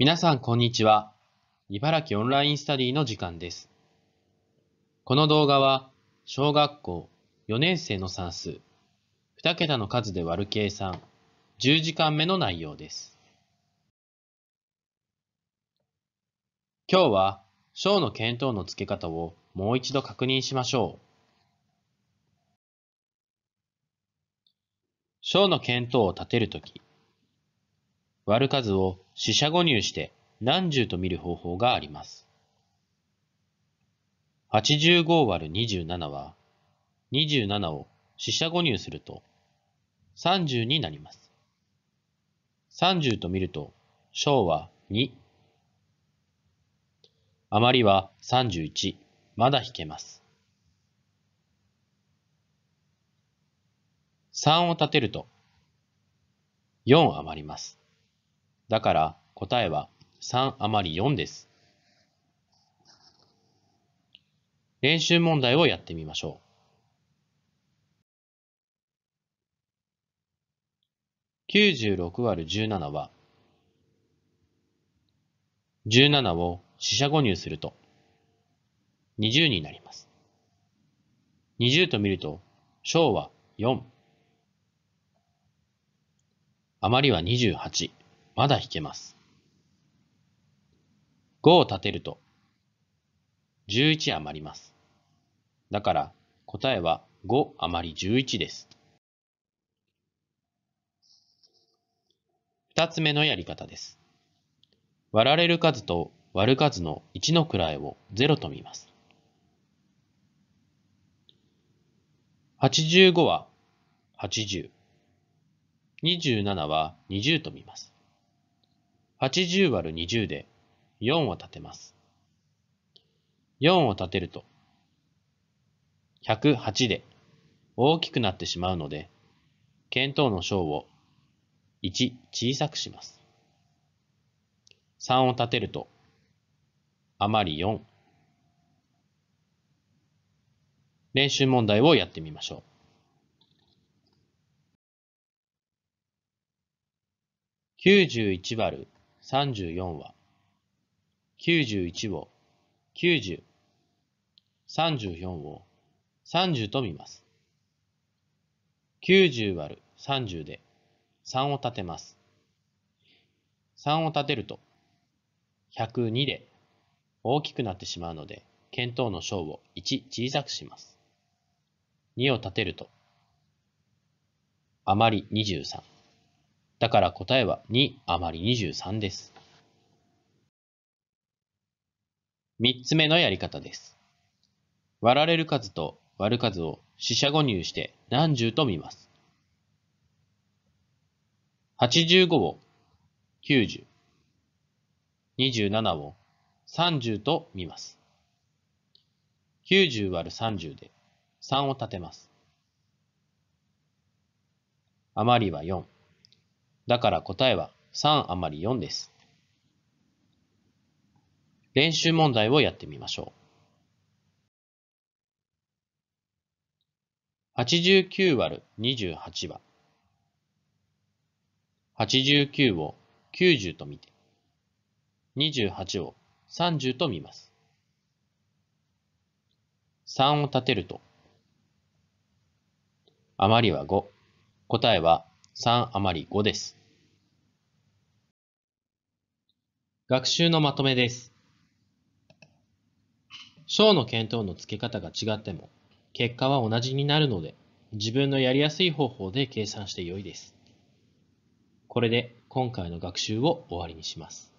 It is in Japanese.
皆さん、こんにちは。茨城オンラインスタディの時間です。この動画は、小学校4年生の算数、2桁の数で割る計算、10時間目の内容です。今日は、小の検討の付け方をもう一度確認しましょう。小の検討を立てるとき、割る数を四捨五入して何十と見る方法があります。85割る27は、27を四捨五入すると30になります。30と見ると、小は2。余りは31。まだ引けます。3を立てると、4余ります。だから答えは3余り4です。練習問題をやってみましょう。96割る17は、17を四捨五入すると、20になります。20と見ると、小は4。余りは28。まだ弾けます。5を立てると11余ります。だから答えは5余り11です。2つ目のやり方です。割られる数と割る数の1の位を0と見ます。85は80。27は20と見ます。80÷20 で4を立てます。4を立てると、108で大きくなってしまうので、検討の小を1小さくします。3を立てると、あまり4。練習問題をやってみましょう。9 1 ÷ 34は91を90、34を30と見ます。90割る30で3を立てます。3を立てると102で大きくなってしまうので、検討の小を1小さくします。2を立てると、あまり23。だから答えは2余り23です。3つ目のやり方です。割られる数と割る数を四捨五入して何十と見ます。85を90、27を30と見ます。90割る30で3を立てます。余りは4。だから答えは3余り4です。練習問題をやってみましょう。89割る28は89を90と見て28を30と見ます。3を立てると余りは5。答えは3余り5です。学習のまとめです。章の検討の付け方が違っても、結果は同じになるので、自分のやりやすい方法で計算して良いです。これで今回の学習を終わりにします。